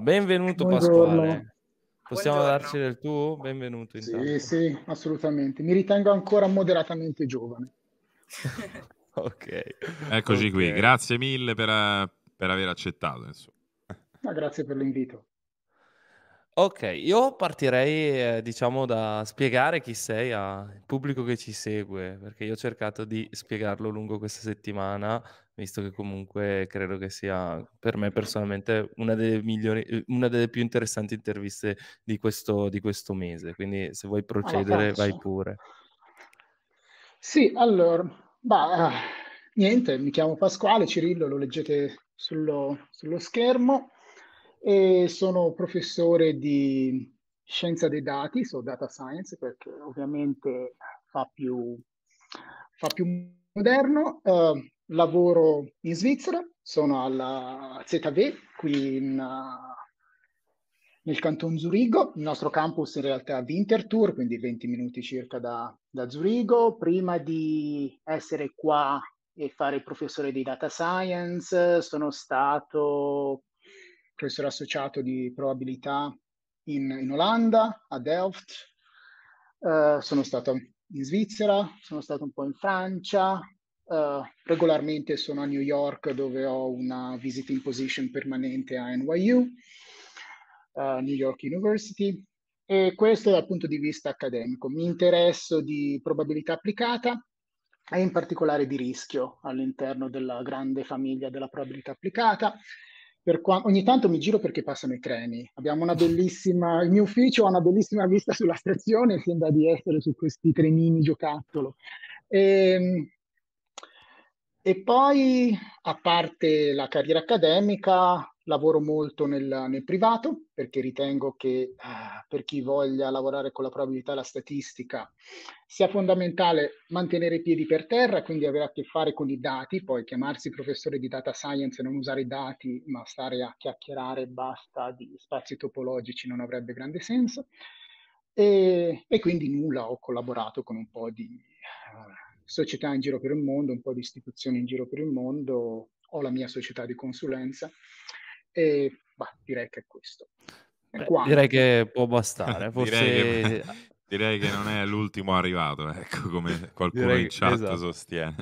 benvenuto Buongiorno. Pasquale. Possiamo Buongiorno. darci del tuo? Benvenuto. Intanto. Sì, sì, assolutamente. Mi ritengo ancora moderatamente giovane. ok. Eccoci okay. qui, grazie mille per, eh, per aver accettato. Ma grazie per l'invito. Ok, io partirei, eh, diciamo, da spiegare chi sei al pubblico che ci segue, perché io ho cercato di spiegarlo lungo questa settimana, visto che comunque credo che sia per me personalmente una delle, migliori, eh, una delle più interessanti interviste di questo, di questo mese. Quindi se vuoi ah, procedere, vai pure. Sì, allora, bah, niente, mi chiamo Pasquale Cirillo, lo leggete sullo, sullo schermo e sono professore di scienza dei dati, so data science perché ovviamente fa più, fa più moderno. Eh, lavoro in Svizzera, sono alla ZV qui in, uh, nel canton Zurigo, il nostro campus in realtà a Winterthur, quindi 20 minuti circa da, da Zurigo. Prima di essere qua e fare professore di data science sono stato professore associato di probabilità in, in Olanda, a Delft, eh, sono stato in Svizzera, sono stato un po' in Francia, eh, regolarmente sono a New York dove ho una visiting position permanente a NYU, eh, New York University, e questo dal punto di vista accademico. Mi interesso di probabilità applicata e in particolare di rischio all'interno della grande famiglia della probabilità applicata Qua... ogni tanto mi giro perché passano i treni. Abbiamo una bellissima, il mio ufficio ha una bellissima vista sulla stazione, sembra di essere su questi trenini giocattolo. E, ehm, e poi, a parte la carriera accademica, lavoro molto nel, nel privato perché ritengo che ah, per chi voglia lavorare con la probabilità e la statistica sia fondamentale mantenere i piedi per terra, quindi avere a che fare con i dati, poi chiamarsi professore di data science e non usare i dati, ma stare a chiacchierare basta di spazi topologici non avrebbe grande senso. E, e quindi nulla, ho collaborato con un po' di uh, società in giro per il mondo, un po' di istituzioni in giro per il mondo, ho la mia società di consulenza e bah, direi che è questo. Beh, direi che può bastare. Forse... direi, che, direi, che, non è l'ultimo arrivato, ecco come qualcuno direi, in chat esatto. sostiene.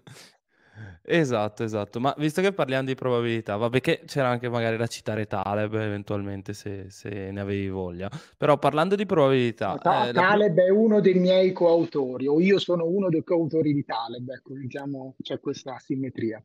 Esatto, esatto. Ma visto che parliamo di probabilità, vabbè che c'era anche magari da citare Taleb eventualmente se, se ne avevi voglia. Però parlando di probabilità... Ta- eh, Taleb la... è uno dei miei coautori, o io sono uno dei coautori di Taleb, ecco, diciamo c'è questa simmetria.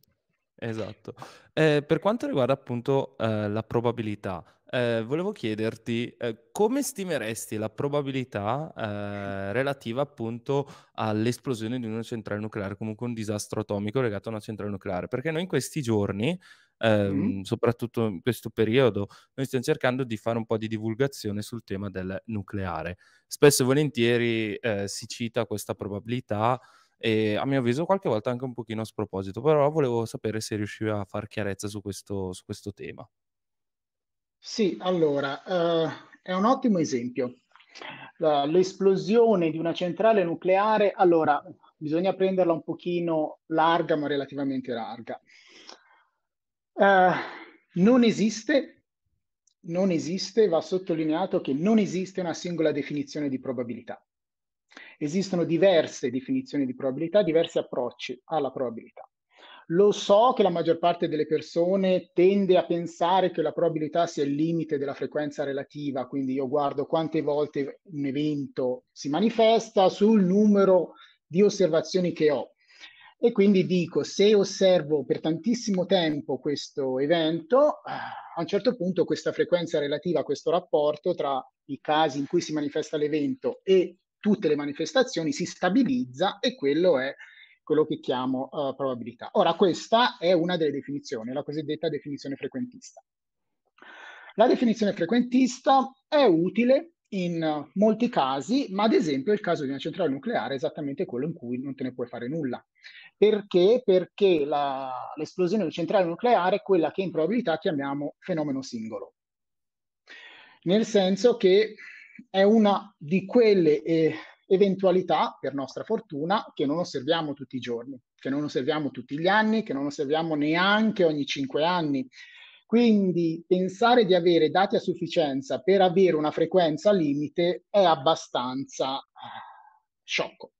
Esatto. Eh, per quanto riguarda appunto eh, la probabilità, eh, volevo chiederti eh, come stimeresti la probabilità eh, relativa appunto all'esplosione di una centrale nucleare, comunque un disastro atomico legato a una centrale nucleare, perché noi in questi giorni, mm. soprattutto in questo periodo, noi stiamo cercando di fare un po' di divulgazione sul tema del nucleare. Spesso e volentieri eh, si cita questa probabilità e a mio avviso qualche volta anche un pochino a sproposito, però volevo sapere se riuscivi a far chiarezza su questo, su questo tema. Sì, allora, uh, è un ottimo esempio. La, l'esplosione di una centrale nucleare, allora, bisogna prenderla un pochino larga, ma relativamente larga. Uh, non esiste, non esiste, va sottolineato che non esiste una singola definizione di probabilità. Esistono diverse definizioni di probabilità, diversi approcci alla probabilità. Lo so che la maggior parte delle persone tende a pensare che la probabilità sia il limite della frequenza relativa, quindi io guardo quante volte un evento si manifesta sul numero di osservazioni che ho. E quindi dico, se osservo per tantissimo tempo questo evento, eh, a un certo punto questa frequenza relativa, questo rapporto tra i casi in cui si manifesta l'evento e tutte le manifestazioni, si stabilizza e quello è quello che chiamo uh, probabilità. Ora, questa è una delle definizioni, la cosiddetta definizione frequentista. La definizione frequentista è utile in molti casi, ma ad esempio il caso di una centrale nucleare è esattamente quello in cui non te ne puoi fare nulla. Perché? Perché la, l'esplosione di una centrale nucleare è quella che in probabilità chiamiamo fenomeno singolo. Nel senso che è una di quelle eh, eventualità, per nostra fortuna, che non osserviamo tutti i giorni, che non osserviamo tutti gli anni, che non osserviamo neanche ogni cinque anni. Quindi pensare di avere dati a sufficienza per avere una frequenza limite è abbastanza eh, sciocco.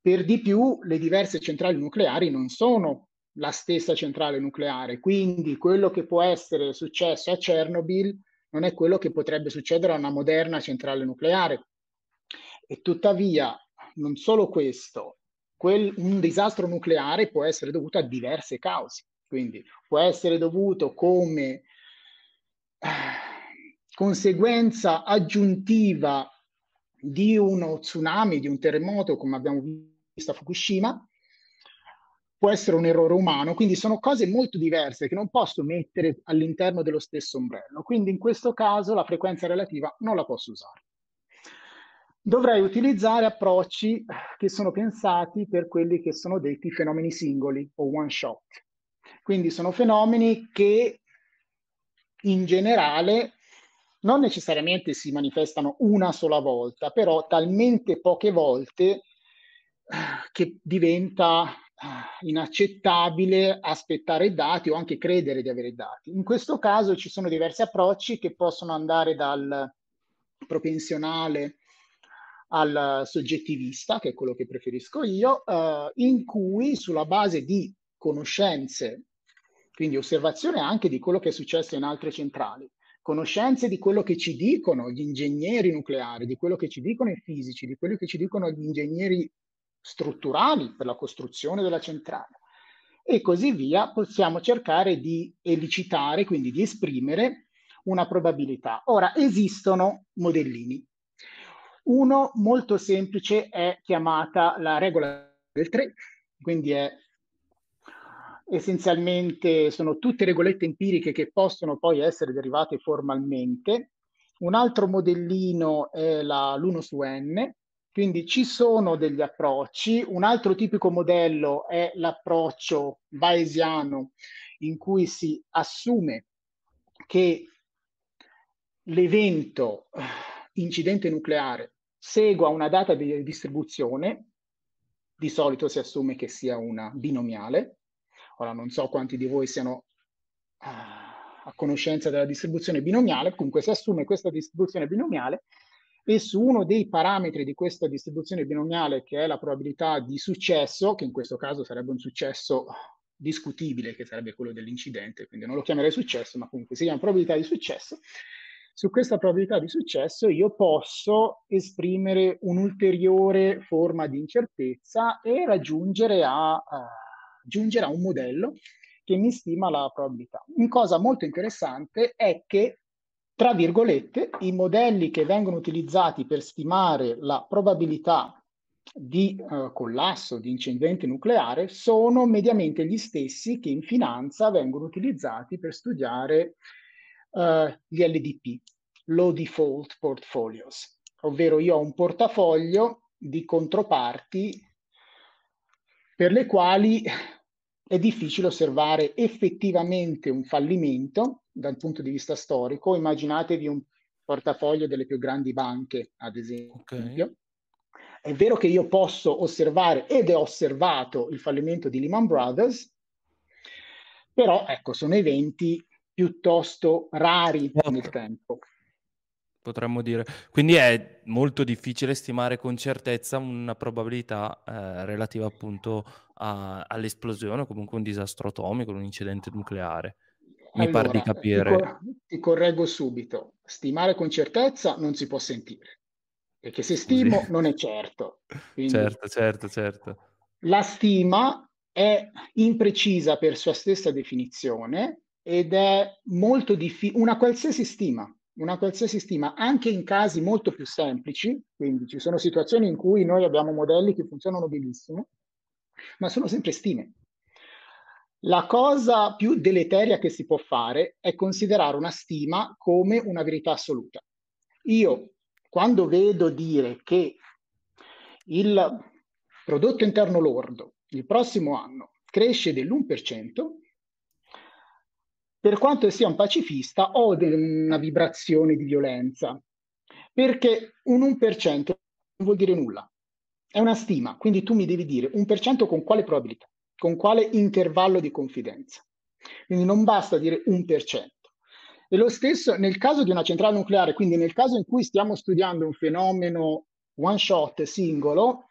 Per di più, le diverse centrali nucleari non sono la stessa centrale nucleare, quindi quello che può essere successo a Chernobyl non è quello che potrebbe succedere a una moderna centrale nucleare. E tuttavia, non solo questo, quel, un disastro nucleare può essere dovuto a diverse cause, quindi può essere dovuto come eh, conseguenza aggiuntiva di uno tsunami, di un terremoto, come abbiamo visto a Fukushima, può essere un errore umano, quindi sono cose molto diverse che non posso mettere all'interno dello stesso ombrello, quindi in questo caso la frequenza relativa non la posso usare. Dovrei utilizzare approcci che sono pensati per quelli che sono detti fenomeni singoli o one shot. Quindi sono fenomeni che in generale non necessariamente si manifestano una sola volta, però talmente poche volte che diventa Ah, inaccettabile aspettare dati o anche credere di avere dati. In questo caso ci sono diversi approcci che possono andare dal propensionale al soggettivista, che è quello che preferisco io, eh, in cui sulla base di conoscenze, quindi osservazione anche di quello che è successo in altre centrali, conoscenze di quello che ci dicono gli ingegneri nucleari, di quello che ci dicono i fisici, di quello che ci dicono gli ingegneri strutturali per la costruzione della centrale e così via, possiamo cercare di elicitare, quindi di esprimere una probabilità. Ora, esistono modellini. Uno molto semplice è chiamata la regola del 3, quindi è essenzialmente sono tutte regolette empiriche che possono poi essere derivate formalmente. Un altro modellino è l'1 su n, quindi ci sono degli approcci. Un altro tipico modello è l'approccio bayesiano, in cui si assume che l'evento eh, incidente nucleare segua una data di distribuzione, di solito si assume che sia una binomiale. Ora non so quanti di voi siano eh, a conoscenza della distribuzione binomiale, comunque si assume questa distribuzione binomiale e su uno dei parametri di questa distribuzione binomiale, che è la probabilità di successo, che in questo caso sarebbe un successo discutibile, che sarebbe quello dell'incidente, quindi non lo chiamerei successo, ma comunque si chiama probabilità di successo, su questa probabilità di successo io posso esprimere un'ulteriore forma di incertezza e raggiungere a, uh, giungere a un modello che mi stima la probabilità. Una cosa molto interessante è che tra virgolette, i modelli che vengono utilizzati per stimare la probabilità di eh, collasso, di incidente nucleare, sono mediamente gli stessi che in finanza vengono utilizzati per studiare eh, gli LDP, Low Default Portfolios, ovvero io ho un portafoglio di controparti per le quali è difficile osservare effettivamente un fallimento dal punto di vista storico, immaginatevi un portafoglio delle più grandi banche, ad esempio. Okay. È vero che io posso osservare ed ho osservato il fallimento di Lehman Brothers, però ecco, sono eventi piuttosto rari okay. nel tempo. Potremmo dire. Quindi è molto difficile stimare con certezza una probabilità eh, relativa appunto a, all'esplosione o comunque un disastro atomico, un incidente nucleare mi allora, pare di capire. Ti, cor- ti correggo subito. Stimare con certezza non si può sentire, perché se stimo sì. non è certo. Quindi certo, certo, certo. La stima è imprecisa per sua stessa definizione ed è molto difficile, una qualsiasi stima, una qualsiasi stima, anche in casi molto più semplici, quindi ci sono situazioni in cui noi abbiamo modelli che funzionano benissimo, ma sono sempre stime. La cosa più deleteria che si può fare è considerare una stima come una verità assoluta. Io, quando vedo dire che il prodotto interno lordo il prossimo anno cresce dell'1%, per quanto sia un pacifista, ho una vibrazione di violenza, perché un 1% non vuol dire nulla, è una stima, quindi tu mi devi dire 1% con quale probabilità con quale intervallo di confidenza. Quindi non basta dire un per cento. E lo stesso nel caso di una centrale nucleare, quindi nel caso in cui stiamo studiando un fenomeno one shot singolo,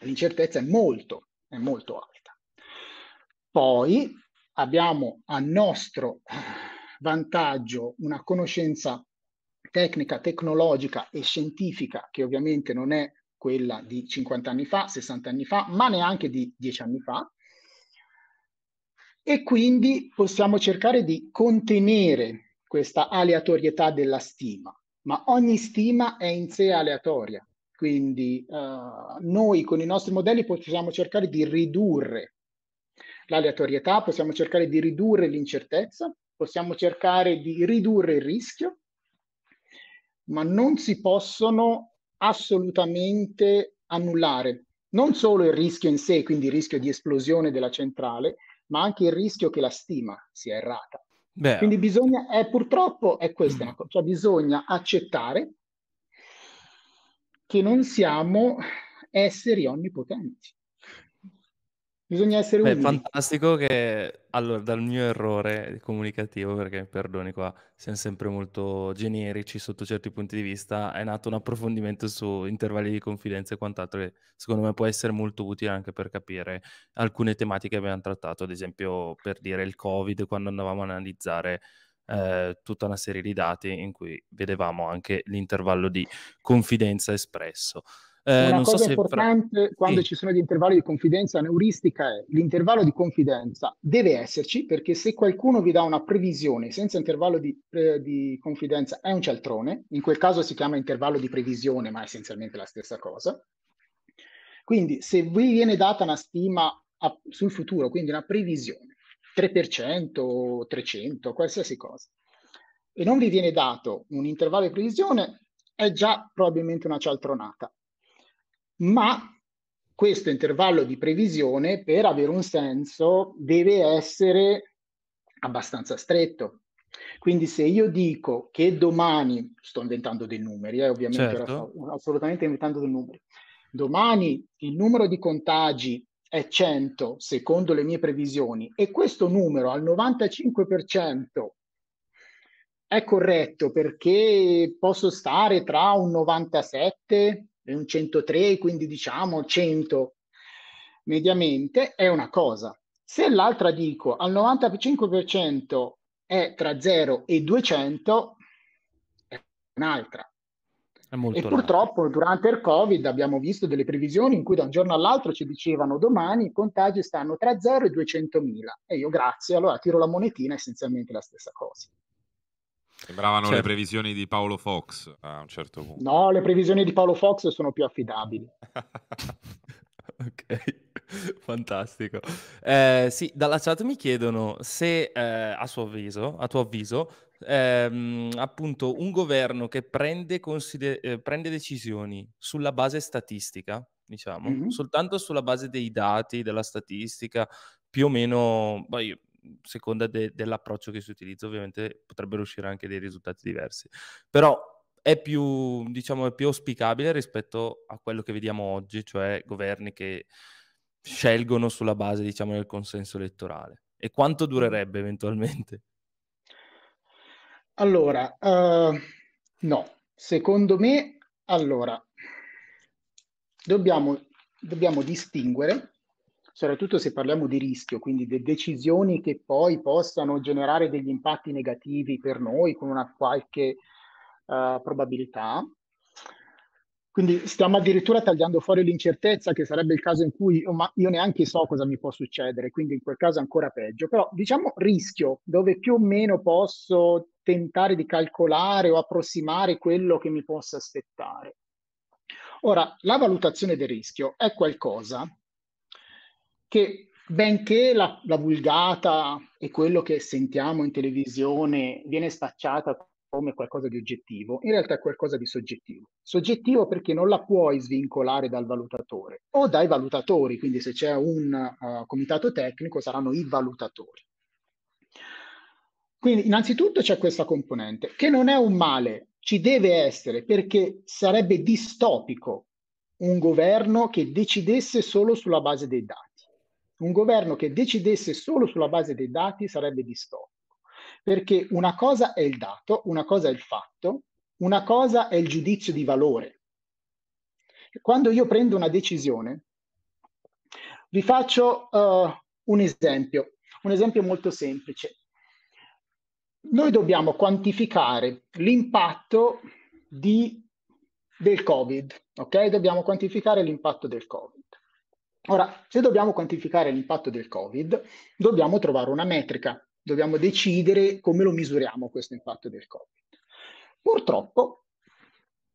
l'incertezza è molto, è molto alta. Poi abbiamo a nostro vantaggio una conoscenza tecnica, tecnologica e scientifica che ovviamente non è quella di 50 anni fa, 60 anni fa, ma neanche di 10 anni fa. E quindi possiamo cercare di contenere questa aleatorietà della stima, ma ogni stima è in sé aleatoria. Quindi uh, noi con i nostri modelli possiamo cercare di ridurre l'aleatorietà, possiamo cercare di ridurre l'incertezza, possiamo cercare di ridurre il rischio, ma non si possono assolutamente annullare non solo il rischio in sé, quindi il rischio di esplosione della centrale, ma anche il rischio che la stima sia errata. Beh. Quindi bisogna, è, eh, purtroppo è questa una mm. cosa, cioè bisogna accettare che non siamo esseri onnipotenti. Bisogna essere Beh, umili. È fantastico che, allora, dal mio errore comunicativo, perché perdoni qua, siamo sempre molto generici sotto certi punti di vista, è nato un approfondimento su intervalli di confidenza e quant'altro che secondo me può essere molto utile anche per capire alcune tematiche che abbiamo trattato, ad esempio per dire il Covid, quando andavamo ad analizzare eh, tutta una serie di dati in cui vedevamo anche l'intervallo di confidenza espresso. Eh, Una cosa so importante quando sì. ci sono gli intervalli di confidenza neuristica è l'intervallo di confidenza deve esserci perché se qualcuno vi dà una previsione senza intervallo di, eh, di confidenza è un cialtrone, in quel caso si chiama intervallo di previsione ma è essenzialmente la stessa cosa. Quindi se vi viene data una stima a, sul futuro, quindi una previsione, 3%, 300, qualsiasi cosa, e non vi viene dato un intervallo di previsione, è già probabilmente una cialtronata ma questo intervallo di previsione per avere un senso deve essere abbastanza stretto. Quindi se io dico che domani, sto inventando dei numeri, eh, ovviamente, certo. assolutamente inventando dei numeri, domani il numero di contagi è 100 secondo le mie previsioni e questo numero al 95% è corretto perché posso stare tra un 97 è un 103, quindi diciamo 100 mediamente, è una cosa. Se l'altra dico al 95% è tra 0 e 200, è un'altra. È e purtroppo durante il Covid abbiamo visto delle previsioni in cui da un giorno all'altro ci dicevano domani i contagi stanno tra 0 e 200.000 e io grazie, allora tiro la monetina essenzialmente la stessa cosa. Sembravano certo. le cioè- previsioni di Paolo Fox a un certo punto. No, le previsioni di Paolo Fox sono più affidabili. ok. Fantastico. Eh, sì, dalla chat mi chiedono se eh, a, suo avviso, a tuo avviso, ehm, appunto, un governo che prende, consider- eh, prende, decisioni sulla base statistica, diciamo, mm-hmm. soltanto sulla base dei dati, della statistica, più o meno, beh, io, seconda de- dell'approccio che si utilizza, ovviamente potrebbero uscire anche dei risultati diversi. Però è più, diciamo, è più auspicabile rispetto a quello che vediamo oggi, cioè governi che scelgono sulla base, diciamo, del consenso elettorale. E quanto durerebbe eventualmente? Allora, uh, no, secondo me, allora, dobbiamo, dobbiamo distinguere soprattutto se parliamo di rischio, quindi di decisioni che poi possano generare degli impatti negativi per noi con una qualche uh, probabilità. Quindi stiamo addirittura tagliando fuori l'incertezza, che sarebbe il caso in cui io, oh, ma io neanche so cosa mi può succedere, quindi in quel caso ancora peggio. Però diciamo rischio, dove più o meno posso tentare di calcolare o approssimare quello che mi possa aspettare. Ora, la valutazione del rischio è qualcosa che benché la, la vulgata e quello che sentiamo in televisione viene spacciata come qualcosa di oggettivo, in realtà è qualcosa di soggettivo. Soggettivo perché non la puoi svincolare dal valutatore o dai valutatori, quindi se c'è un uh, comitato tecnico saranno i valutatori. Quindi innanzitutto c'è questa componente, che non è un male, ci deve essere perché sarebbe distopico un governo che decidesse solo sulla base dei dati. Un governo che decidesse solo sulla base dei dati sarebbe distorto, perché una cosa è il dato, una cosa è il fatto, una cosa è il giudizio di valore. Quando io prendo una decisione, vi faccio uh, un esempio, un esempio molto semplice. Noi dobbiamo quantificare l'impatto di, del Covid, ok? Dobbiamo quantificare l'impatto del Covid. Ora, se dobbiamo quantificare l'impatto del Covid, dobbiamo trovare una metrica, dobbiamo decidere come lo misuriamo questo impatto del Covid. Purtroppo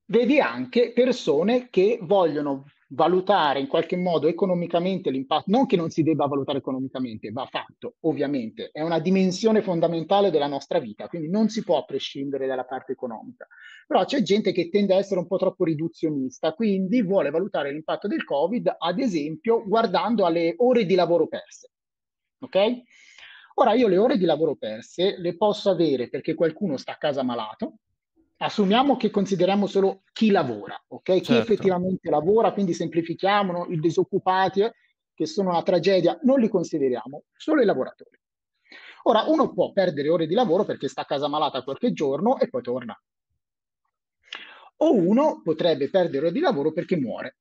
vedi anche persone che vogliono valutare in qualche modo economicamente l'impatto, non che non si debba valutare economicamente, va fatto ovviamente, è una dimensione fondamentale della nostra vita, quindi non si può prescindere dalla parte economica. Però c'è gente che tende a essere un po' troppo riduzionista, quindi vuole valutare l'impatto del Covid, ad esempio, guardando alle ore di lavoro perse. Ok? Ora io le ore di lavoro perse le posso avere perché qualcuno sta a casa malato, assumiamo che consideriamo solo chi lavora, okay? Chi certo. effettivamente lavora, quindi semplifichiamo no? i disoccupati, eh, che sono una tragedia, non li consideriamo, solo i lavoratori. Ora, uno può perdere ore di lavoro perché sta a casa malata qualche giorno e poi torna. O uno potrebbe perdere ore di lavoro perché muore.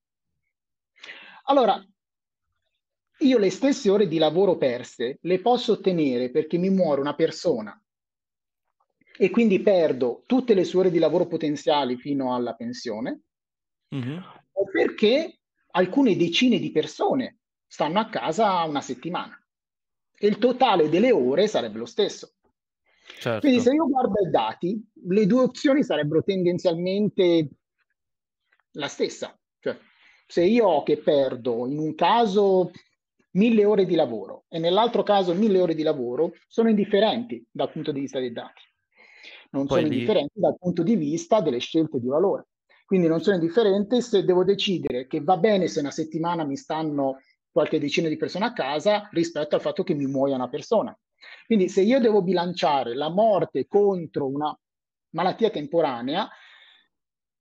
Allora, io le stesse ore di lavoro perse le posso ottenere perché mi muore una persona e quindi perdo tutte le sue ore di lavoro potenziali fino alla pensione, mm-hmm. o perché alcune decine di persone stanno a casa una settimana e il totale delle ore sarebbe lo stesso. Certo. Quindi se io guardo i dati, le due opzioni sarebbero tendenzialmente la stessa. Cioè, se io ho che perdo in un caso mille ore di lavoro e nell'altro caso mille ore di lavoro, sono indifferenti dal punto di vista dei dati non Poi sono lì... dal punto di vista delle scelte di valore. Quindi non sono indifferente se devo decidere che va bene se una settimana mi stanno qualche decina di persone a casa rispetto al fatto che mi muoia una persona. Quindi se io devo bilanciare la morte contro una malattia temporanea,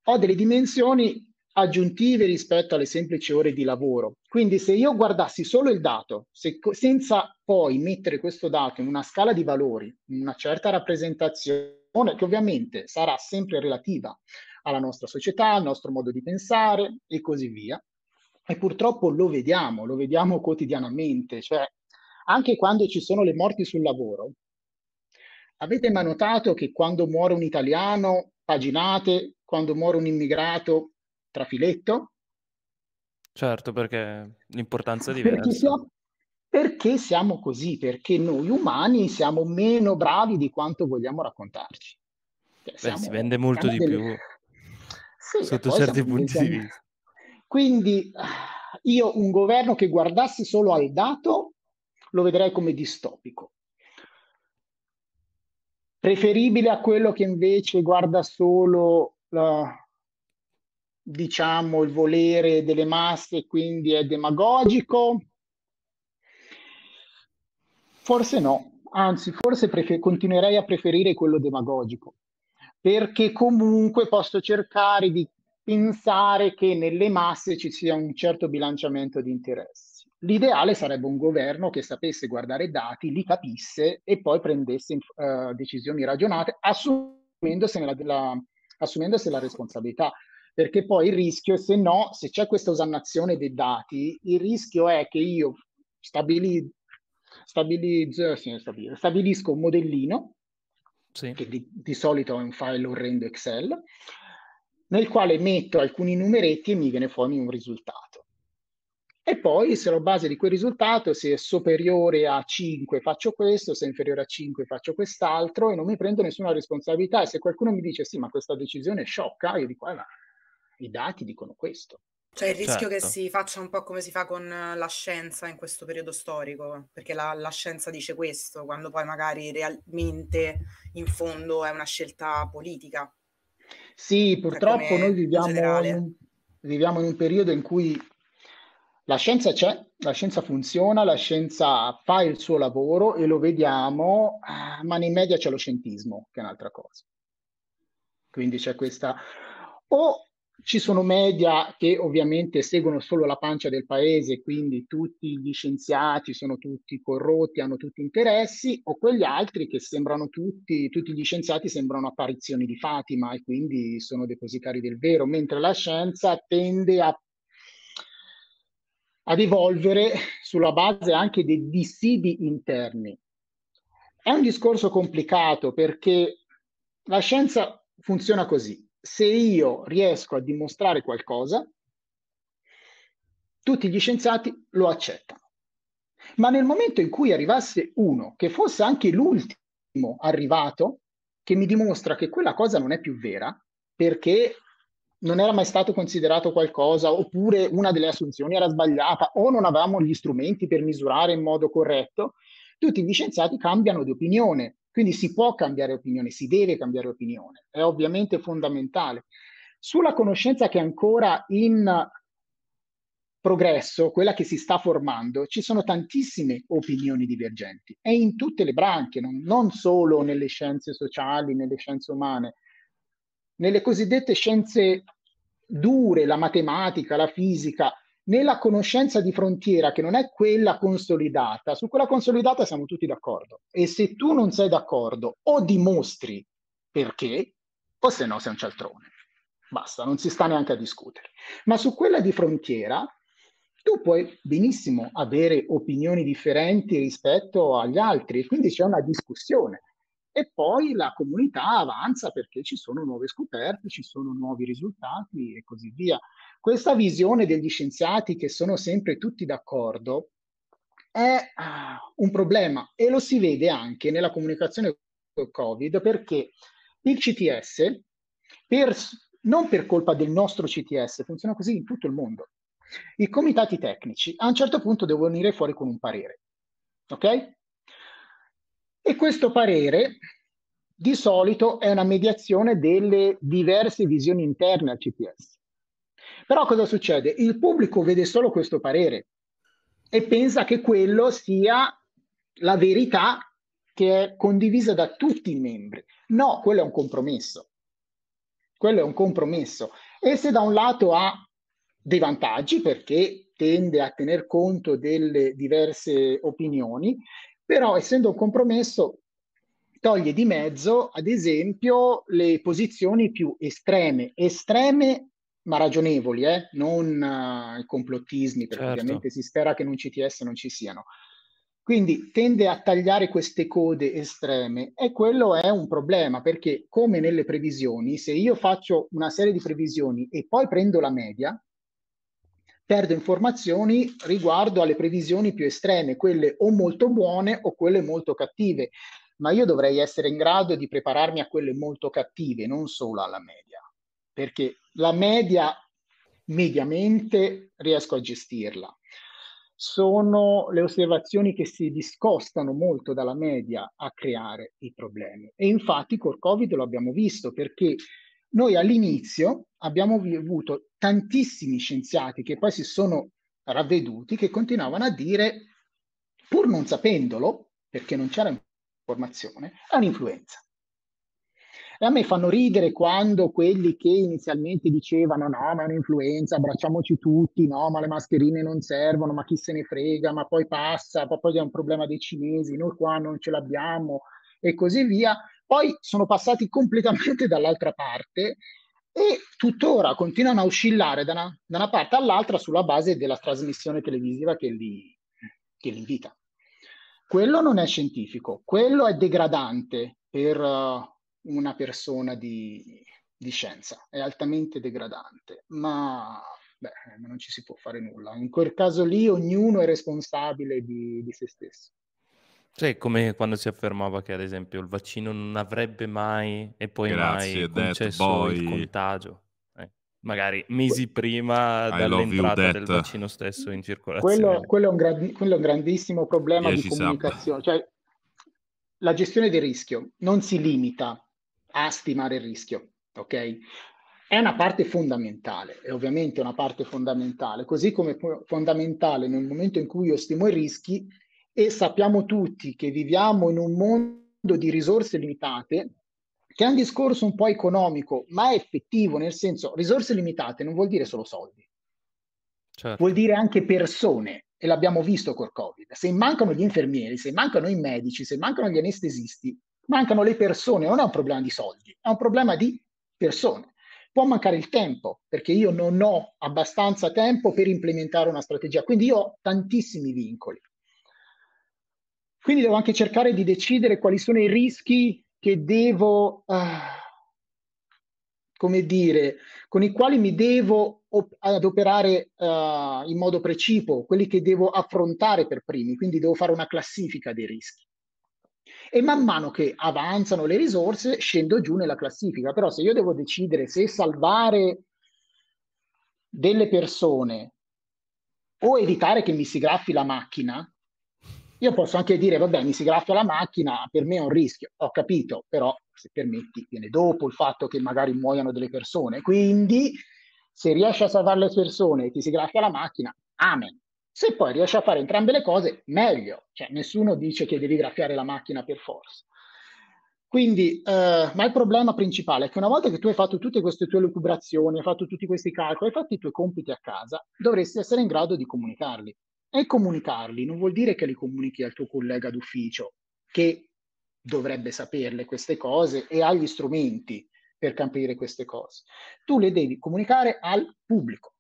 ho delle dimensioni aggiuntive rispetto alle semplici ore di lavoro. Quindi se io guardassi solo il dato, se, senza poi mettere questo dato in una scala di valori, in una certa rappresentazione, che ovviamente sarà sempre relativa alla nostra società, al nostro modo di pensare e così via. E purtroppo lo vediamo, lo vediamo quotidianamente, cioè anche quando ci sono le morti sul lavoro. Avete mai notato che quando muore un italiano, paginate, quando muore un immigrato, trafiletto? Certo, perché l'importanza è diversa. Perché si, perché siamo così, perché noi umani siamo meno bravi di quanto vogliamo raccontarci. Cioè, Beh, si vende molto di delle... più sì, sotto certi punti di vista. Quindi ah, io un governo che guardasse solo al dato lo vedrei come distopico. Preferibile a quello che invece guarda solo la, diciamo il volere delle masse, e quindi è demagogico, Forse no, anzi forse prefer- continuerei a preferire quello demagogico, perché comunque posso cercare di pensare che nelle masse ci sia un certo bilanciamento di interessi. L'ideale sarebbe un governo che sapesse guardare dati, li capisse e poi prendesse uh, decisioni ragionate, assumendosene la, la, assumendosene la responsabilità perché poi il rischio, se no, se c'è questa osannazione dei dati, il rischio è che io stabili, stabilizzo, sì, stabilizzo, stabilisco un modellino, sì. che di, di solito è un file orrendo Excel, nel quale metto alcuni numeretti e mi viene fuori un risultato. E poi se la base di quel risultato, se è superiore a 5 faccio questo, se è inferiore a 5 faccio quest'altro e non mi prendo nessuna responsabilità. E se qualcuno mi dice sì, ma questa decisione è sciocca, io dico, eh, ma i dati dicono questo. Cioè il rischio certo. che si faccia un po' come si fa con eh, la scienza in questo periodo storico, perché la, la scienza dice questo, quando poi magari realmente in fondo è una scelta politica. Sì, cioè, purtroppo noi viviamo in, viviamo in un periodo in cui la scienza c'è, la scienza funziona, la scienza fa il suo lavoro e lo vediamo, ah, ma nei media c'è lo scientismo, che è un'altra cosa. Quindi c'è questa... O ci sono media che ovviamente seguono solo la pancia del paese, quindi tutti gli scienziati sono tutti corrotti, hanno tutti interessi, o quegli altri che sembrano tutti, tutti gli scienziati sembrano apparizioni di Fatima e quindi sono depositari del vero, mentre la scienza tende a ad evolvere sulla base anche dei dissidi interni. È un discorso complicato perché la scienza funziona così se io riesco a dimostrare qualcosa, tutti gli scienziati lo accettano. Ma nel momento in cui arrivasse uno, che fosse anche l'ultimo arrivato, che mi dimostra che quella cosa non è più vera, perché non era mai stato considerato qualcosa, oppure una delle assunzioni era sbagliata, o non avevamo gli strumenti per misurare in modo corretto, tutti gli scienziati cambiano di opinione quindi si può cambiare opinione, si deve cambiare opinione, è ovviamente fondamentale. Sulla conoscenza che è ancora in progresso, quella che si sta formando, ci sono tantissime opinioni divergenti e in tutte le branche, non, non solo nelle scienze sociali, nelle scienze umane, nelle cosiddette scienze dure, la matematica, la fisica, nella conoscenza di frontiera che non è quella consolidata, su quella consolidata siamo tutti d'accordo. E se tu non sei d'accordo, o dimostri perché, o se no sei un cialtrone. Basta, non si sta neanche a discutere. Ma su quella di frontiera, tu puoi benissimo avere opinioni differenti rispetto agli altri, quindi c'è una discussione e poi la comunità avanza perché ci sono nuove scoperte, ci sono nuovi risultati e così via. Questa visione degli scienziati che sono sempre tutti d'accordo è ah, un problema e lo si vede anche nella comunicazione col Covid perché il CTS, per, non per colpa del nostro CTS, funziona così in tutto il mondo. I comitati tecnici a un certo punto devono venire fuori con un parere. Ok? E questo parere di solito è una mediazione delle diverse visioni interne al CPS. Però cosa succede? Il pubblico vede solo questo parere e pensa che quello sia la verità che è condivisa da tutti i membri. No, quello è un compromesso. Quello è un compromesso. E se da un lato ha dei vantaggi perché tende a tener conto delle diverse opinioni, però essendo un compromesso toglie di mezzo, ad esempio, le posizioni più estreme, estreme ma ragionevoli, eh? non uh, i complottismi, perché certo. ovviamente si spera che in un CTS non ci siano. Quindi tende a tagliare queste code estreme e quello è un problema perché come nelle previsioni, se io faccio una serie di previsioni e poi prendo la media, perdo informazioni riguardo alle previsioni più estreme, quelle o molto buone o quelle molto cattive, ma io dovrei essere in grado di prepararmi a quelle molto cattive, non solo alla media, perché la media mediamente riesco a gestirla. Sono le osservazioni che si discostano molto dalla media a creare i problemi. E infatti col Covid lo abbiamo visto perché noi all'inizio abbiamo avuto tantissimi scienziati che poi si sono ravveduti, che continuavano a dire, pur non sapendolo, perché non c'era informazione, è un'influenza. E a me fanno ridere quando quelli che inizialmente dicevano no, ma è un'influenza, abbracciamoci tutti, no, ma le mascherine non servono, ma chi se ne frega, ma poi passa, ma poi è un problema dei cinesi, noi qua non ce l'abbiamo e così via, poi sono passati completamente dall'altra parte e tuttora continuano a oscillare da una, da una parte all'altra sulla base della trasmissione televisiva che li, che li invita. Quello non è scientifico, quello è degradante per uh, una persona di, di scienza, è altamente degradante, ma beh, non ci si può fare nulla. In quel caso lì ognuno è responsabile di, di se stesso. Cioè, come quando si affermava che, ad esempio, il vaccino non avrebbe mai e poi Grazie, mai concesso boy. il contagio. Eh, magari mesi prima I dall'entrata del vaccino stesso in circolazione. Quello, quello, è, un grandi- quello è, un grandissimo problema yeah, di comunicazione. Cioè, la gestione del rischio non si limita a stimare il rischio, ok? È una parte fondamentale, è ovviamente una parte fondamentale, così come fondamentale nel momento in cui io stimo i rischi e sappiamo tutti che viviamo in un mondo di risorse limitate, che è un discorso un po' economico, ma è effettivo, nel senso risorse limitate non vuol dire solo soldi, certo. vuol dire anche persone, e l'abbiamo visto col Covid. Se mancano gli infermieri, se mancano i medici, se mancano gli anestesisti, mancano le persone, non è un problema di soldi, è un problema di persone. Può mancare il tempo, perché io non ho abbastanza tempo per implementare una strategia, quindi io ho tantissimi vincoli. Quindi devo anche cercare di decidere quali sono i rischi che devo, ah, come dire, con i quali mi devo op- adoperare uh, in modo precipuo, quelli che devo affrontare per primi, quindi devo fare una classifica dei rischi. E man mano che avanzano le risorse, scendo giù nella classifica, però se io devo decidere se salvare delle persone o evitare che mi si graffi la macchina, io posso anche dire, vabbè, mi si graffia la macchina, per me è un rischio, ho capito, però se permetti viene dopo il fatto che magari muoiano delle persone, quindi se riesci a salvare le persone e ti si graffia la macchina, amen. Se poi riesci a fare entrambe le cose, meglio, cioè nessuno dice che devi graffiare la macchina per forza. Quindi, eh, ma il problema principale è che una volta che tu hai fatto tutte queste tue lucubrazioni, hai fatto tutti questi calcoli, hai fatto i tuoi compiti a casa, dovresti essere in grado di comunicarli. E comunicarli non vuol dire che li comunichi al tuo collega d'ufficio, che dovrebbe saperle queste cose e ha gli strumenti per capire queste cose. Tu le devi comunicare al pubblico.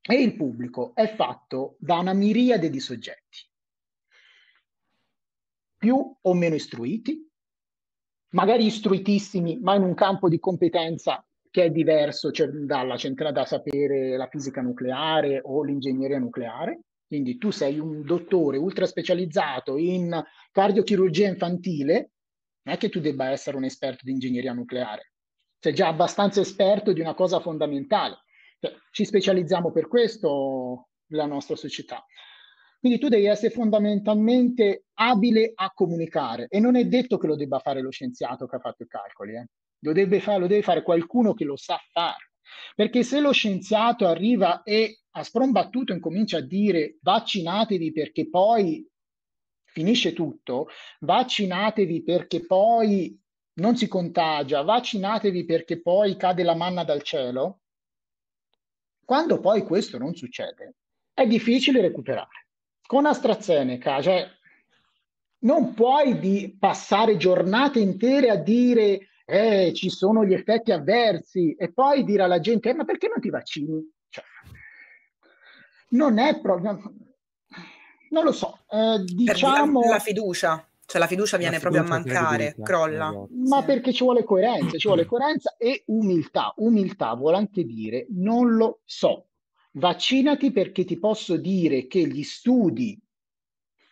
E il pubblico è fatto da una miriade di soggetti, più o meno istruiti, magari istruitissimi, ma in un campo di competenza che è diverso cioè, dalla centrale da sapere la fisica nucleare o l'ingegneria nucleare, quindi tu sei un dottore ultra specializzato in cardiochirurgia infantile, non è che tu debba essere un esperto di ingegneria nucleare, sei già abbastanza esperto di una cosa fondamentale. Cioè, ci specializziamo per questo la nostra società. Quindi tu devi essere fondamentalmente abile a comunicare e non è detto che lo debba fare lo scienziato che ha fatto i calcoli, eh. lo, deve fare, lo deve fare qualcuno che lo sa fare. Perché se lo scienziato arriva e a sprombattuto incomincia a dire vaccinatevi perché poi finisce tutto, vaccinatevi perché poi non si contagia, vaccinatevi perché poi cade la manna dal cielo, quando poi questo non succede è difficile recuperare. Con AstraZeneca, cioè, non puoi passare giornate intere a dire eh, ci sono gli effetti avversi e poi dire alla gente eh, ma perché non ti vaccini? Non è proprio... Non lo so, eh, diciamo... La, la fiducia, cioè la fiducia viene la proprio a mancare, crolla. Esatto. Ma sì. perché ci vuole coerenza, ci vuole coerenza e umiltà. Umiltà vuol anche dire non lo so. Vaccinati perché ti posso dire che gli studi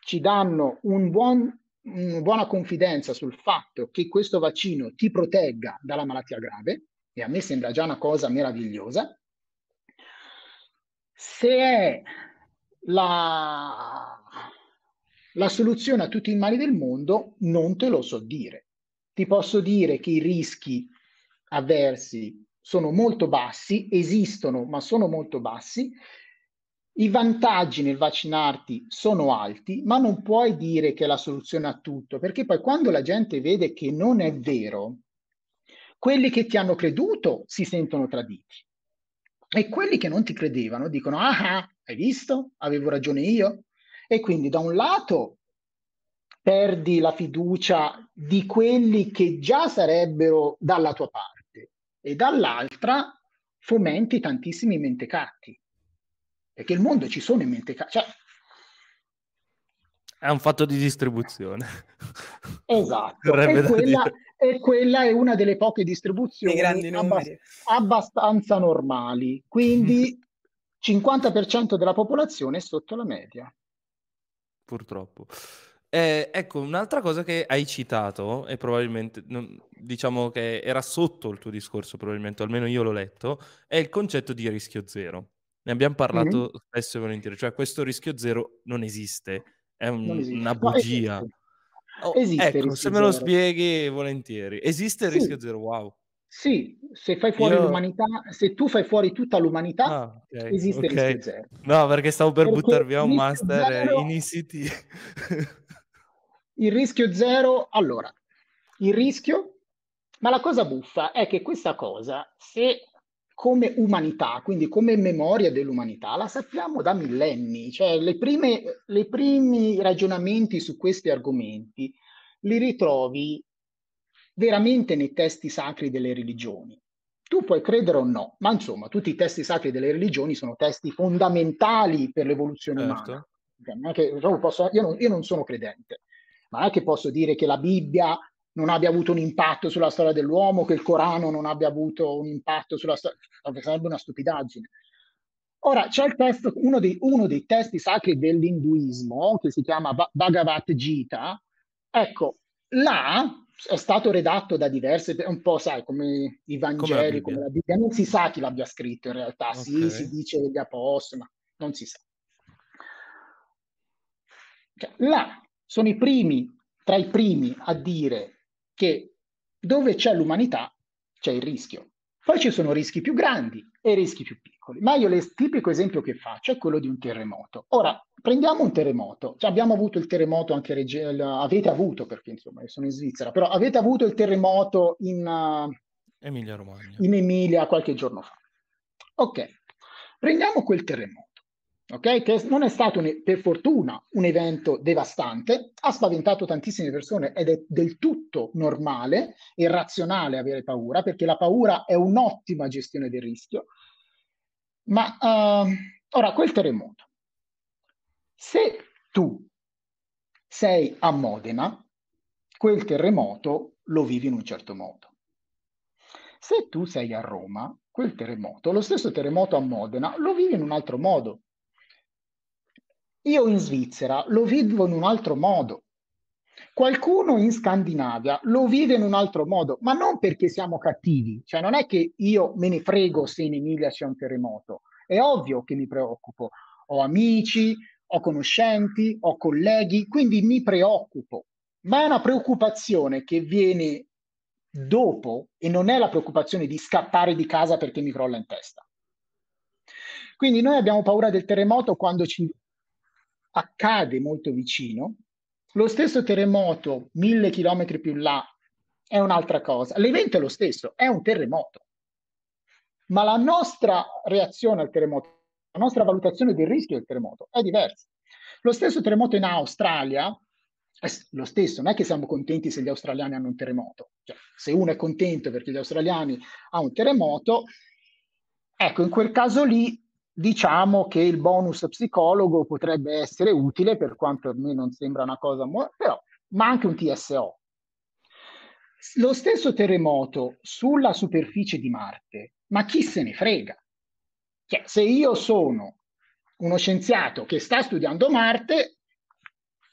ci danno un buon, una buona confidenza sul fatto che questo vaccino ti protegga dalla malattia grave, e a me sembra già una cosa meravigliosa, se è la, la soluzione a tutti i mali del mondo, non te lo so dire. Ti posso dire che i rischi avversi sono molto bassi, esistono ma sono molto bassi, i vantaggi nel vaccinarti sono alti, ma non puoi dire che è la soluzione a tutto, perché poi quando la gente vede che non è vero, quelli che ti hanno creduto si sentono traditi. E quelli che non ti credevano dicono, ah, ah, hai visto? Avevo ragione io. E quindi da un lato perdi la fiducia di quelli che già sarebbero dalla tua parte e dall'altra fomenti tantissimi mentecatti. Perché il mondo ci sono i mentecatti. Cioè, è un fatto di distribuzione. Esatto. E quella, e quella è una delle poche distribuzioni abbast- abbastanza normali, quindi 50% della popolazione è sotto la media. Purtroppo. Eh, ecco, un'altra cosa che hai citato, e probabilmente diciamo che era sotto il tuo discorso, probabilmente, almeno io l'ho letto, è il concetto di rischio zero. Ne abbiamo parlato mm-hmm. spesso e volentieri, cioè questo rischio zero non esiste, è un, non esiste. una bugia. No, Oh, Esiste ecco, se me lo zero. spieghi volentieri. Esiste il sì. rischio zero, wow. Sì, se fai fuori Io... l'umanità, se tu fai fuori tutta l'umanità, ah, okay, esiste okay. rischio zero. No, perché stavo per perché buttar via un master zero... in ICT. il rischio zero, allora, il rischio, ma la cosa buffa è che questa cosa, se come umanità, quindi come memoria dell'umanità, la sappiamo da millenni, cioè le prime, le primi ragionamenti su questi argomenti li ritrovi veramente nei testi sacri delle religioni. Tu puoi credere o no, ma insomma tutti i testi sacri delle religioni sono testi fondamentali per l'evoluzione certo. umana. Che, io, non, io non sono credente, ma non è che posso dire che la Bibbia non abbia avuto un impatto sulla storia dell'uomo, che il Corano non abbia avuto un impatto sulla storia, sarebbe una stupidaggine. Ora, c'è il testo, uno dei, uno dei testi sacri dell'induismo, che si chiama Bhagavad Gita, ecco, là è stato redatto da diverse, un po' sai, come i Vangeli, come la Bibbia, non si sa chi l'abbia scritto in realtà, okay. sì, si dice gli apostoli, ma non si sa. Cioè, là sono i primi, tra i primi a dire che dove c'è l'umanità c'è il rischio. Poi ci sono rischi più grandi e rischi più piccoli, ma io il tipico esempio che faccio è quello di un terremoto. Ora, prendiamo un terremoto, cioè, abbiamo avuto il terremoto anche a Reggio, avete avuto, perché insomma io sono in Svizzera, però avete avuto il terremoto in, uh, Emilia, in Emilia qualche giorno fa. Ok, prendiamo quel terremoto ok? Che non è stato, un, per fortuna, un evento devastante, ha spaventato tantissime persone ed è del tutto normale e razionale avere paura, perché la paura è un'ottima gestione del rischio. Ma uh, ora, quel terremoto, se tu sei a Modena, quel terremoto lo vivi in un certo modo. Se tu sei a Roma, quel terremoto, lo stesso terremoto a Modena, lo vivi in un altro modo, io in Svizzera lo vivo in un altro modo. Qualcuno in Scandinavia lo vive in un altro modo, ma non perché siamo cattivi, cioè non è che io me ne frego se in Emilia c'è un terremoto, è ovvio che mi preoccupo, ho amici, ho conoscenti, ho colleghi, quindi mi preoccupo, ma è una preoccupazione che viene dopo e non è la preoccupazione di scappare di casa perché mi crolla in testa. Quindi noi abbiamo paura del terremoto quando ci accade molto vicino. Lo stesso terremoto, mille chilometri più là, è un'altra cosa. L'evento è lo stesso, è un terremoto. Ma la nostra reazione al terremoto, la nostra valutazione del rischio del terremoto è diversa. Lo stesso terremoto in Australia è lo stesso, non è che siamo contenti se gli australiani hanno un terremoto. Cioè, se uno è contento perché gli australiani hanno un terremoto, ecco, in quel caso lì diciamo che il bonus psicologo potrebbe essere utile, per quanto a me non sembra una cosa, mo- però, ma anche un TSO. Lo stesso terremoto sulla superficie di Marte, ma chi se ne frega? Cioè, se io sono uno scienziato che sta studiando Marte,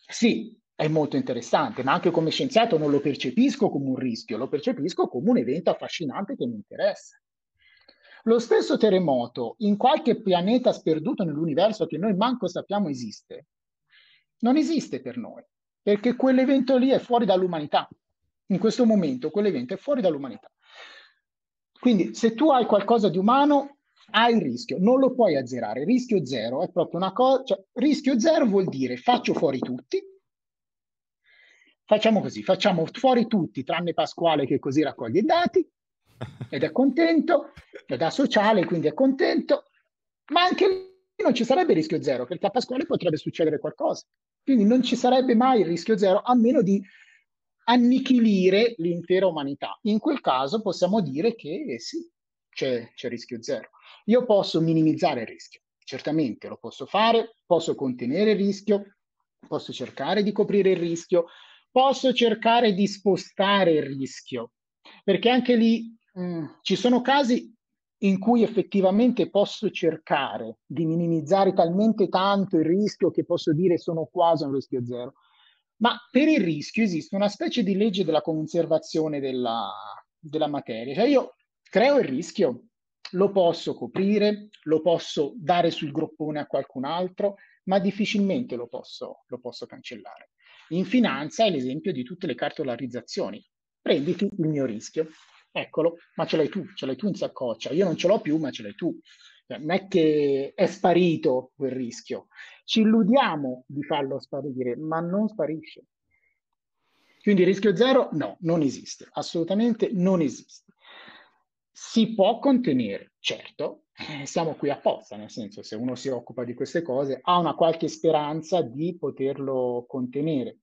sì, è molto interessante, ma anche come scienziato non lo percepisco come un rischio, lo percepisco come un evento affascinante che mi interessa. Lo stesso terremoto in qualche pianeta sperduto nell'universo che noi manco sappiamo esiste, non esiste per noi, perché quell'evento lì è fuori dall'umanità. In questo momento quell'evento è fuori dall'umanità. Quindi se tu hai qualcosa di umano, hai il rischio, non lo puoi azzerare. Rischio zero è proprio una cosa, cioè, rischio zero vuol dire faccio fuori tutti. Facciamo così, facciamo fuori tutti tranne Pasquale che così raccoglie i dati ed è contento, è da sociale, quindi è contento, ma anche lì non ci sarebbe rischio zero, perché a Pasquale potrebbe succedere qualcosa. Quindi non ci sarebbe mai il rischio zero, a meno di annichilire l'intera umanità. In quel caso possiamo dire che sì, c'è, c'è rischio zero. Io posso minimizzare il rischio, certamente lo posso fare, posso contenere il rischio, posso cercare di coprire il rischio, posso cercare di spostare il rischio, perché anche lì Mm. ci sono casi in cui effettivamente posso cercare di minimizzare talmente tanto il rischio che posso dire sono quasi a un rischio zero. Ma per il rischio esiste una specie di legge della conservazione della, della materia. Cioè io creo il rischio, lo posso coprire, lo posso dare sul groppone a qualcun altro, ma difficilmente lo posso, lo posso cancellare. In finanza è l'esempio di tutte le cartolarizzazioni. Prenditi il mio rischio, eccolo, ma ce l'hai tu, ce l'hai tu in saccoccia, io non ce l'ho più, ma ce l'hai tu. Cioè, non è che è sparito quel rischio, ci illudiamo di farlo sparire, ma non sparisce. Quindi rischio zero no, non esiste, assolutamente non esiste. Si può contenere, certo, eh, siamo qui apposta, nel senso se uno si occupa di queste cose ha una qualche speranza di poterlo contenere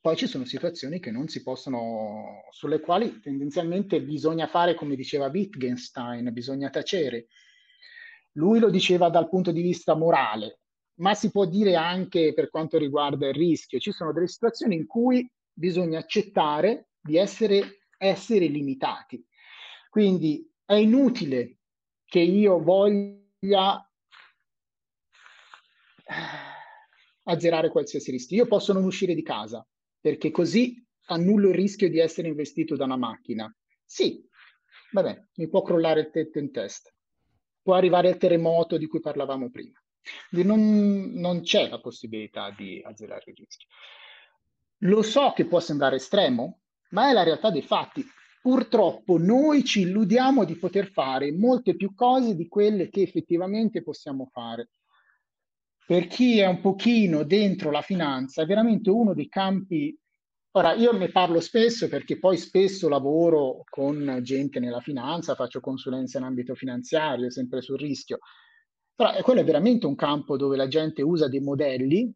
poi ci sono situazioni che non si possono, sulle quali tendenzialmente bisogna fare come diceva Wittgenstein, bisogna tacere. Lui lo diceva dal punto di vista morale, ma si può dire anche per quanto riguarda il rischio. Ci sono delle situazioni in cui bisogna accettare di essere, essere limitati. Quindi è inutile che io voglia azzerare qualsiasi rischio. Io posso non uscire di casa, perché così annullo il rischio di essere investito da una macchina. Sì, vabbè, mi può crollare il tetto in testa, può arrivare il terremoto di cui parlavamo prima. Non, non c'è la possibilità di azzerare il rischio. Lo so che può sembrare estremo, ma è la realtà dei fatti. Purtroppo noi ci illudiamo di poter fare molte più cose di quelle che effettivamente possiamo fare per chi è un pochino dentro la finanza, è veramente uno dei campi. Ora, io ne parlo spesso perché poi spesso lavoro con gente nella finanza, faccio consulenza in ambito finanziario, sempre sul rischio. Però eh, quello è veramente un campo dove la gente usa dei modelli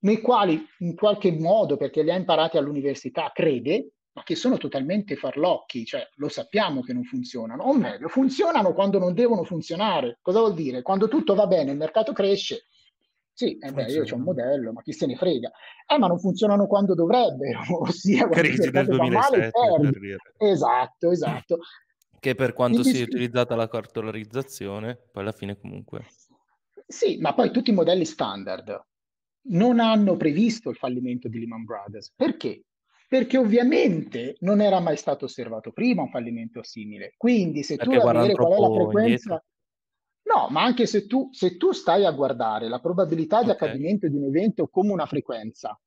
nei quali in qualche modo, perché li ha imparati all'università, crede ma che sono totalmente farlocchi, cioè lo sappiamo che non funzionano, o meglio, funzionano quando non devono funzionare. Cosa vuol dire? Quando tutto va bene, il mercato cresce, sì, eh beh, io ho un modello, ma chi se ne frega. Eh, ma non funzionano quando dovrebbero, ossia quando crisi del 2007. Male, per esatto, esatto. Che per quanto sia sì. utilizzata la cartolarizzazione, poi alla fine comunque... Sì, ma poi tutti i modelli standard non hanno previsto il fallimento di Lehman Brothers. Perché? perché ovviamente non era mai stato osservato prima un fallimento simile. Quindi se perché tu vai a vedere qual è la frequenza... Indietro. No, ma anche se tu, se tu, stai a guardare la probabilità okay. di accadimento di un evento come una frequenza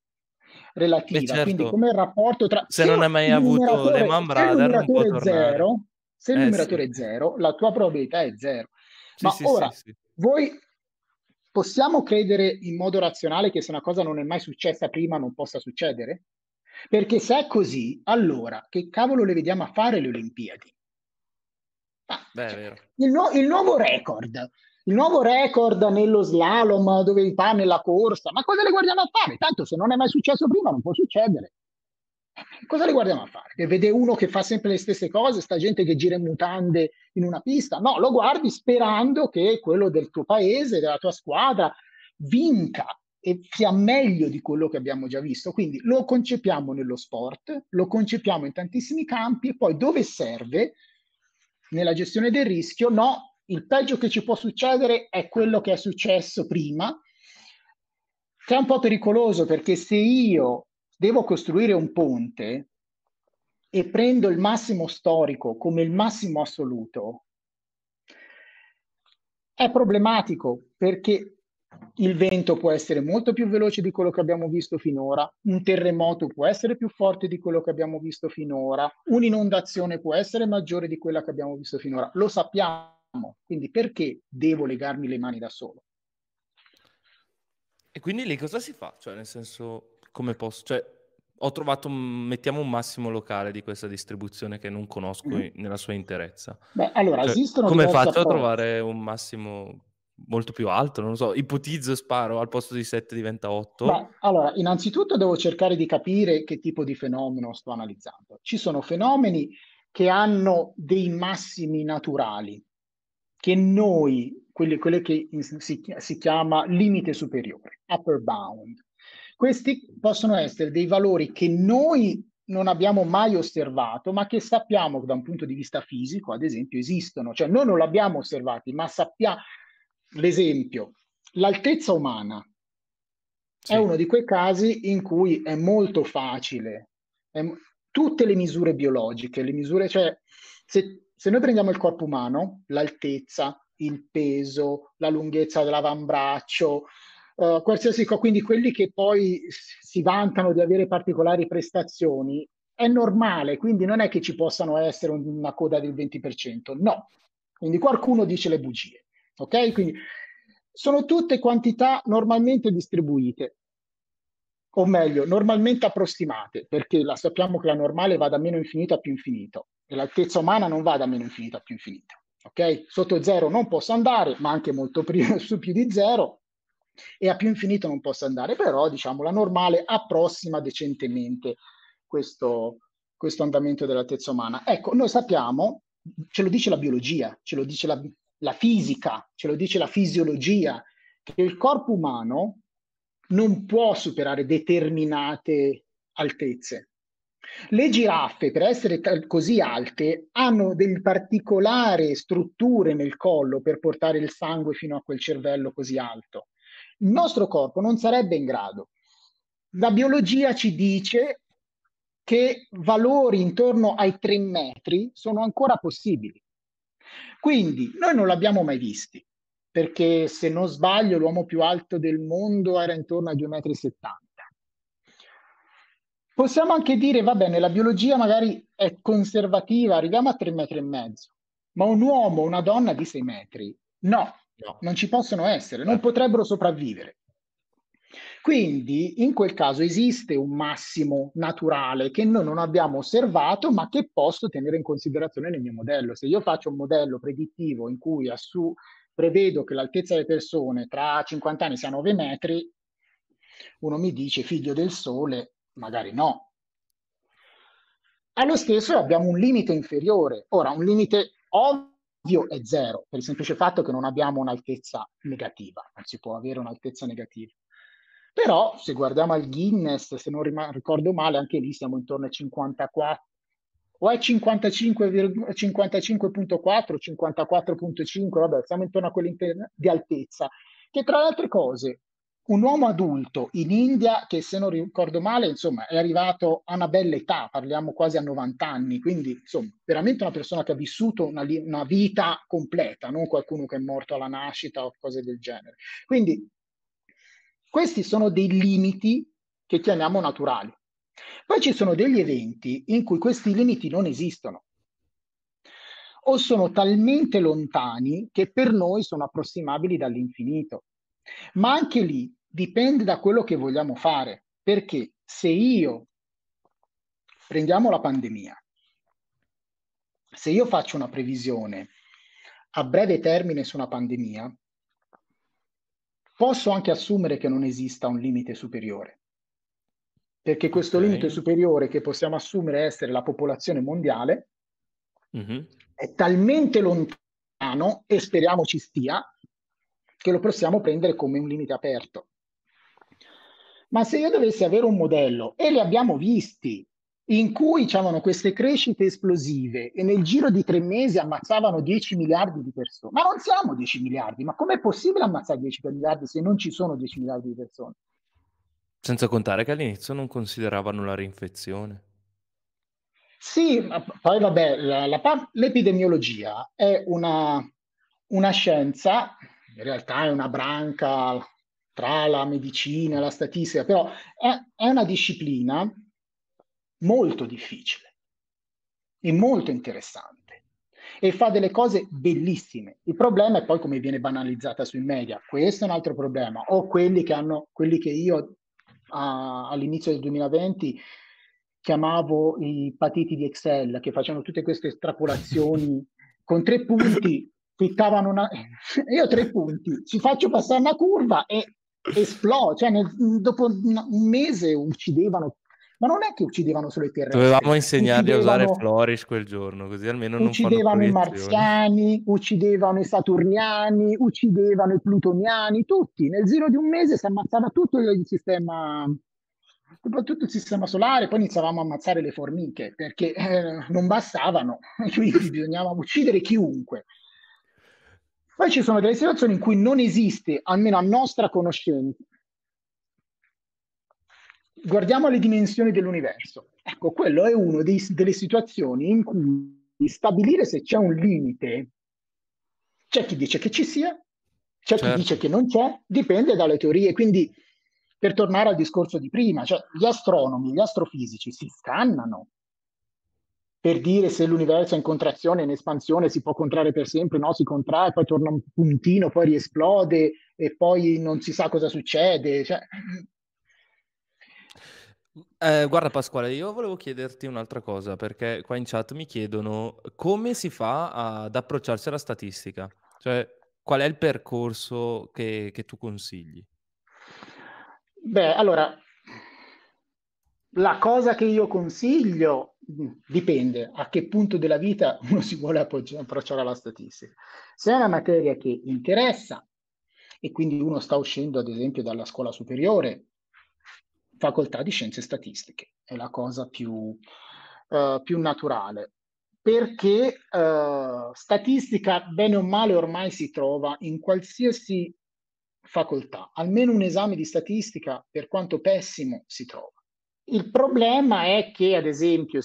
relativa, Beh, certo. quindi come il rapporto tra... Se, se non hai mai avuto Lehman Brothers, se il numeratore è zero, se il eh, numeratore sì. è zero, la tua probabilità è zero. Sì, ma sì, ora, voi possiamo credere in modo razionale che se una cosa non è mai successa prima non possa succedere? Perché se è così, allora che cavolo le vediamo a fare le Olimpiadi? Ah, Beh, cioè, il, nu- il, nuovo record, il nuovo record nello slalom dove il pane nella corsa, ma cosa le guardiamo a fare? Tanto se non è mai successo prima non può succedere. Cosa le guardiamo a fare? Che vede uno che fa sempre le stesse cose, sta gente che gira in mutande in una pista? No, lo guardi sperando che quello del tuo paese, della tua squadra, vinca e sia meglio di quello che abbiamo già visto. Quindi lo concepiamo nello sport, lo concepiamo in tantissimi campi e poi dove serve nella gestione del rischio, no, il peggio che ci può succedere è quello che è successo prima, che è un po' pericoloso perché se io devo costruire un ponte e prendo il massimo storico come il massimo assoluto, è problematico perché il vento può essere molto più veloce di quello che abbiamo visto finora, un terremoto può essere più forte di quello che abbiamo visto finora, un'inondazione può essere maggiore di quella che abbiamo visto finora. Lo sappiamo, quindi perché devo legarmi le mani da solo? E quindi lì cosa si fa? Cioè, nel senso, come posso? Cioè, ho trovato, mettiamo un massimo locale di questa distribuzione che non conosco mm. Mm-hmm. in, nella sua interezza. Beh, allora, cioè, esistono... Come faccio a trovare un massimo molto più alto, non lo so, ipotizzo e sparo, al posto di 7 diventa 8. Ma, allora, innanzitutto devo cercare di capire che tipo di fenomeno sto analizzando. Ci sono fenomeni che hanno dei massimi naturali, che noi, quelli, quelle che si, si chiama limite superiore, upper bound. Questi possono essere dei valori che noi non abbiamo mai osservato, ma che sappiamo da un punto di vista fisico, ad esempio, esistono. Cioè noi non li abbiamo osservati, ma sappiamo, L'esempio, l'altezza umana sì. è uno di quei casi in cui è molto facile. È, tutte le misure biologiche, le misure, cioè, se, se noi prendiamo il corpo umano, l'altezza, il peso, la lunghezza dell'avambraccio, Uh, qualsiasi cosa, quindi quelli che poi si vantano di avere particolari prestazioni, è normale, quindi non è che ci possano essere una coda del 20%, no. Quindi qualcuno dice le bugie. Ok? Quindi sono tutte quantità normalmente distribuite, o meglio, normalmente approssimate, perché la sappiamo che la normale va da meno infinito a più infinito e l'altezza umana non va da meno infinito a più infinito. Ok? Sotto zero non posso andare, ma anche molto prima, su più di zero, e a più infinito non posso andare, però diciamo la normale approssima decentemente questo, questo andamento dell'altezza umana. Ecco, noi sappiamo, ce lo dice la biologia, ce lo dice la, la fisica, ce lo dice la fisiologia, che il corpo umano non può superare determinate altezze. Le giraffe, per essere così alte, hanno delle particolari strutture nel collo per portare il sangue fino a quel cervello così alto. Il nostro corpo non sarebbe in grado. La biologia ci dice che valori intorno ai 3 metri sono ancora possibili. Quindi noi non l'abbiamo mai visti, perché se non sbaglio l'uomo più alto del mondo era intorno a 2,70 m. Possiamo anche dire, va bene, la biologia magari è conservativa, arriviamo a 3,5 metri, ma un uomo, una donna di 6 metri, no, no. non ci possono essere, non certo. potrebbero sopravvivere. Quindi in quel caso esiste un massimo naturale che noi non abbiamo osservato ma che posso tenere in considerazione nel mio modello. Se io faccio un modello predittivo in cui assu- prevedo che l'altezza delle persone tra 50 anni sia 9 metri, uno mi dice figlio del sole, magari no. Allo stesso abbiamo un limite inferiore. Ora, un limite ovvio ovvio è zero, per il semplice fatto che non abbiamo un'altezza negativa, non si può avere un'altezza negativa. Però se guardiamo al Guinness, se non rim- ricordo male, anche lì siamo intorno ai 54, o è 55, 55.4, 54.5, vabbè, siamo intorno a quell'interno di altezza, che tra le altre cose, un uomo adulto in India che se non ricordo male, insomma, è arrivato a una bella età, parliamo quasi a 90 anni, quindi insomma, veramente una persona che ha vissuto una, una vita completa, non qualcuno che è morto alla nascita o cose del genere. Quindi questi sono dei limiti che chiamiamo naturali. Poi ci sono degli eventi in cui questi limiti non esistono o sono talmente lontani che per noi sono approssimabili dall'infinito. Ma anche lì dipende da quello che vogliamo fare, perché se io, prendiamo la pandemia, se io faccio una previsione a breve termine su una pandemia, Posso anche assumere che non esista un limite superiore, perché questo okay. limite superiore che possiamo assumere essere la popolazione mondiale mm-hmm. è talmente lontano, e speriamo ci stia, che lo possiamo prendere come un limite aperto. Ma se io dovessi avere un modello, e li abbiamo visti, in cui c'erano diciamo, queste crescite esplosive e nel giro di tre mesi ammazzavano 10 miliardi di persone. Ma non siamo 10 miliardi, ma com'è possibile ammazzare 10 miliardi se non ci sono 10 miliardi di persone? Senza contare che all'inizio non consideravano la reinfezione. Sì, ma poi vabbè, la, la, l'epidemiologia è una, una scienza, in realtà è una branca tra la medicina e la statistica, però è, è una disciplina molto difficile e molto interessante e fa delle cose bellissime. Il problema è poi come viene banalizzata sui media, questo è un altro problema, o quelli che, hanno, quelli che io a, all'inizio del 2020 chiamavo i patiti di Excel, che facevano tutte queste estrapolazioni con tre punti, cliccavano una... io tre punti, ci faccio passare una curva e Esplode, cioè nel, dopo un mese uccidevano ma non è che uccidevano solo i terreni. Dovevamo insegnargli a usare Flourish quel giorno, così almeno non Uccidevano i marziani, uccidevano i saturniani, uccidevano i plutoniani, tutti. Nel giro di un mese si ammazzava tutto il sistema soprattutto il sistema solare, poi iniziavamo a ammazzare le formiche perché eh, non bastavano, quindi bisognava uccidere chiunque. Poi ci sono delle situazioni in cui non esiste, almeno a nostra conoscenza, guardiamo le dimensioni dell'universo. Ecco, quello è una delle situazioni in cui stabilire se c'è un limite, c'è chi dice che ci sia, c'è certo. chi dice che non c'è, dipende dalle teorie. Quindi, per tornare al discorso di prima, cioè, gli astronomi, gli astrofisici si scannano per dire se l'universo è in contrazione, in espansione, si può contrarre per sempre, no, si contrae, poi torna un puntino, poi riesplode e poi non si sa cosa succede. Cioè, eh, guarda Pasquale, io volevo chiederti un'altra cosa, perché qua in chat mi chiedono come si fa ad approcciarsi alla statistica, cioè qual è il percorso che, che tu consigli? Beh, allora, la cosa che io consiglio mm, dipende a che punto della vita uno si vuole approcciare alla statistica. Se è una materia che interessa e quindi uno sta uscendo ad esempio dalla scuola superiore facoltà di scienze statistiche, è la cosa più, uh, più naturale, perché uh, statistica, bene o male, ormai si trova in qualsiasi facoltà, almeno un esame di statistica, per quanto pessimo, si trova. Il problema è che, ad esempio,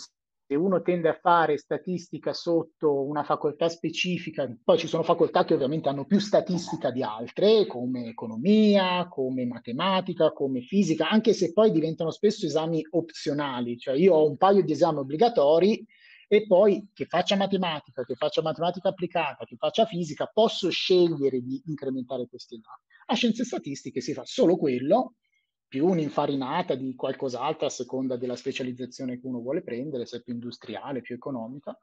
se uno tende a fare statistica sotto una facoltà specifica, poi ci sono facoltà che ovviamente hanno più statistica di altre, come economia, come matematica, come fisica, anche se poi diventano spesso esami opzionali, cioè io ho un paio di esami obbligatori e poi che faccia matematica, che faccia matematica applicata, che faccia fisica, posso scegliere di incrementare questi esami. A scienze statistiche si fa solo quello più un'infarinata di qualcos'altro a seconda della specializzazione che uno vuole prendere, se è più industriale, più economica.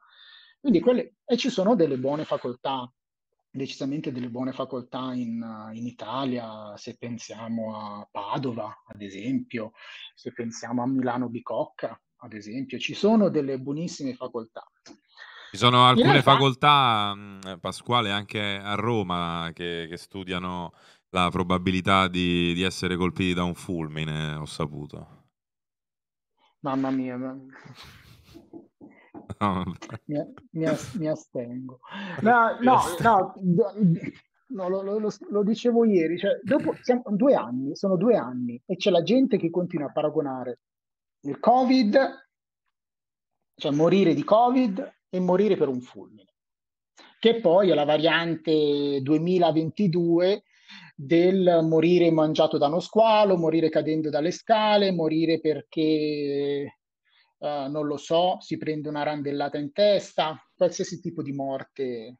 Quindi mm. quelle, e ci sono delle buone facoltà, decisamente delle buone facoltà in, in Italia, se pensiamo a Padova, ad esempio, se pensiamo a Milano Bicocca, ad esempio, ci sono delle buonissime facoltà. Ci sono alcune realtà... facoltà, mm, Pasquale, anche a Roma che, che studiano la probabilità di, di essere colpiti da un fulmine, ho saputo. Mamma mia. Mamma. No, mi, mi, as, mi, astengo. No, mi no, no, no lo, lo, lo, dicevo ieri, cioè, dopo siamo, due anni, sono due anni e c'è la gente che continua a paragonare il Covid, cioè morire di Covid e morire per un fulmine, che poi è la variante 2022 del morire mangiato da uno squalo, morire cadendo dalle scale, morire perché, uh, non lo so, si prende una randellata in testa, qualsiasi tipo di morte.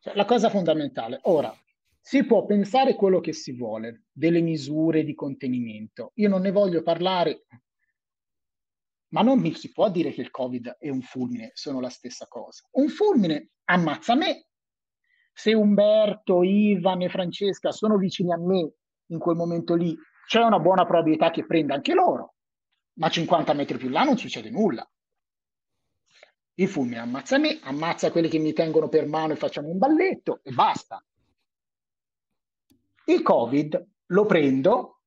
Cioè, la cosa fondamentale. Ora, si può pensare quello che si vuole delle misure di contenimento. Io non ne voglio parlare, ma non mi si può dire che il Covid e un fulmine sono la stessa cosa. Un fulmine ammazza me se Umberto, Ivan e Francesca sono vicini a me in quel momento lì, c'è una buona probabilità che prenda anche loro, ma 50 metri più là non succede nulla. Il fulmine ammazza me, ammazza quelli che mi tengono per mano e facciamo un balletto e basta. Il Covid lo prendo,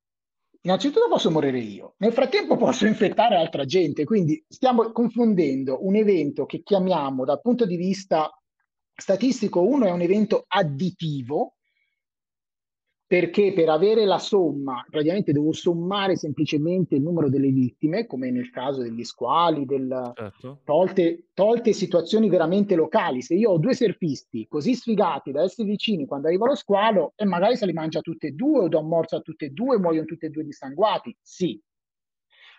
innanzitutto posso morire io, nel frattempo posso infettare altra gente, quindi stiamo confondendo un evento che chiamiamo dal punto di vista statistico 1 è un evento additivo perché per avere la somma praticamente devo sommare semplicemente il numero delle vittime, come nel caso degli squali, del... certo. tolte, tolte, situazioni veramente locali. Se io ho due surfisti così sfigati da essere vicini quando arriva lo squalo e magari se li mangia tutte e due o do un morso a tutte e due, muoiono tutte e due dissanguati, sì.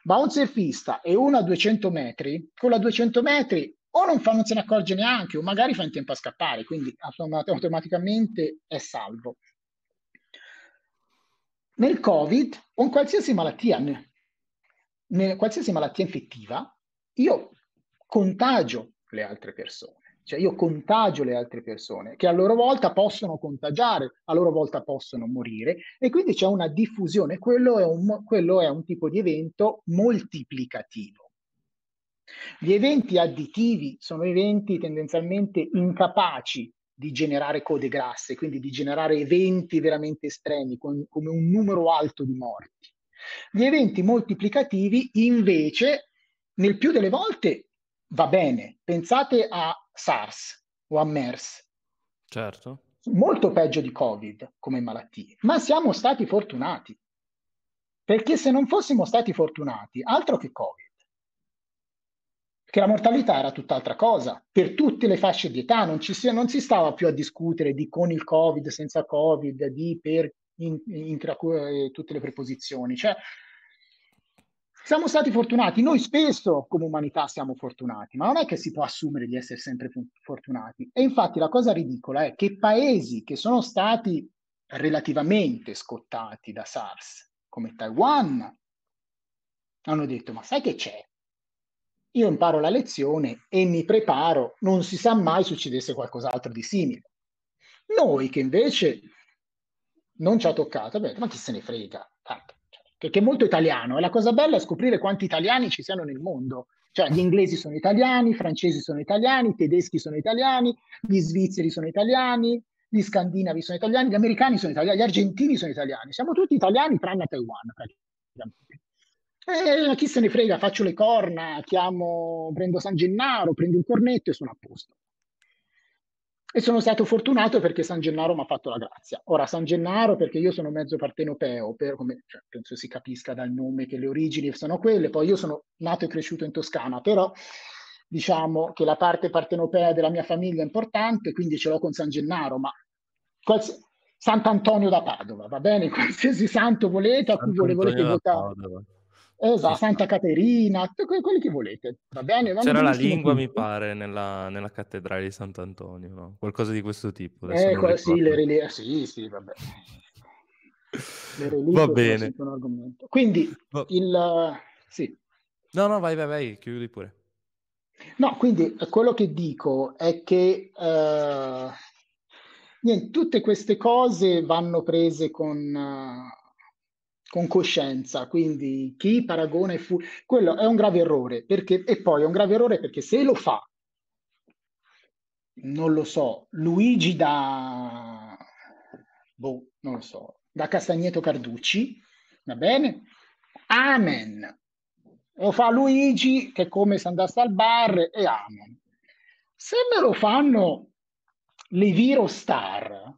Ma un surfista e uno a 200 metri, con la 200 metri o non, fa, non, se ne accorge neanche, o magari fa in tempo a scappare, quindi automaticamente è salvo. Nel Covid o in qualsiasi malattia, in qualsiasi malattia infettiva, io contagio le altre persone. Cioè io contagio le altre persone che a loro volta possono contagiare, a loro volta possono morire e quindi c'è una diffusione. quello è un, quello è un tipo di evento moltiplicativo gli eventi additivi sono eventi tendenzialmente incapaci di generare code grasse, quindi di generare eventi veramente estremi, con, come un numero alto di morti. Gli eventi moltiplicativi invece, nel più delle volte, va bene. Pensate a SARS o a MERS. Certo. Molto peggio di Covid come malattie, ma siamo stati fortunati. Perché se non fossimo stati fortunati, altro che Covid che la mortalità era tutt'altra cosa, per tutte le fasce di età, non, ci, non si stava più a discutere di con il Covid, senza Covid, di per in, in, in, eh, tutte le preposizioni. Cioè, siamo stati fortunati, noi spesso come umanità siamo fortunati, ma non è che si può assumere di essere sempre fortunati. E infatti la cosa ridicola è che paesi che sono stati relativamente scottati da SARS, come Taiwan, hanno detto ma sai che c'è? io imparo la lezione e mi preparo, non si sa mai succedesse qualcos'altro di simile. Noi che invece non ci ha toccato, beh, ma chi se ne frega, tanto. Cioè, che, è molto italiano, e la cosa bella è scoprire quanti italiani ci siano nel mondo. Cioè, gli inglesi sono italiani, i francesi sono italiani, i tedeschi sono italiani, gli svizzeri sono italiani, gli scandinavi sono italiani, gli americani sono italiani, gli argentini sono italiani. Siamo tutti italiani tranne a Taiwan, praticamente. E eh, chi se ne frega, faccio le corna, chiamo, prendo San Gennaro, prendo un cornetto e sono a posto. E sono stato fortunato perché San Gennaro mi ha fatto la grazia. Ora, San Gennaro, perché io sono mezzo partenopeo, per, come, cioè, penso si capisca dal nome che le origini sono quelle, poi io sono nato e cresciuto in Toscana, però diciamo che la parte partenopea della mia famiglia è importante, quindi ce l'ho con San Gennaro, ma quals- Sant'Antonio da Padova, va bene? Qualsiasi santo volete, a cui volete votare. Padova. Esatto, Santa Caterina, quelli che volete, va bene? Va C'era la lingua, tutto. mi pare, nella, nella, cattedrale di Sant'Antonio, no? Qualcosa di questo tipo. Eh, qual- sì, le reliquie. Eh, sì, sì, va bene. Le relie- va bene. Quindi, va- il... Sì. No, no, vai, vai, vai, chiudi pure. No, quindi eh, quello che dico è che... Uh... Niente, tutte queste cose vanno prese con... Uh con coscienza, quindi chi paragona e fu... quello è un grave errore, perché... e poi è un grave errore perché se lo fa, non lo so, Luigi da, boh, non lo so, da Castagneto Carducci, va bene? Amen. Lo fa Luigi che è come se andasse al bar e amen. Se me lo fanno le Virostar, Star,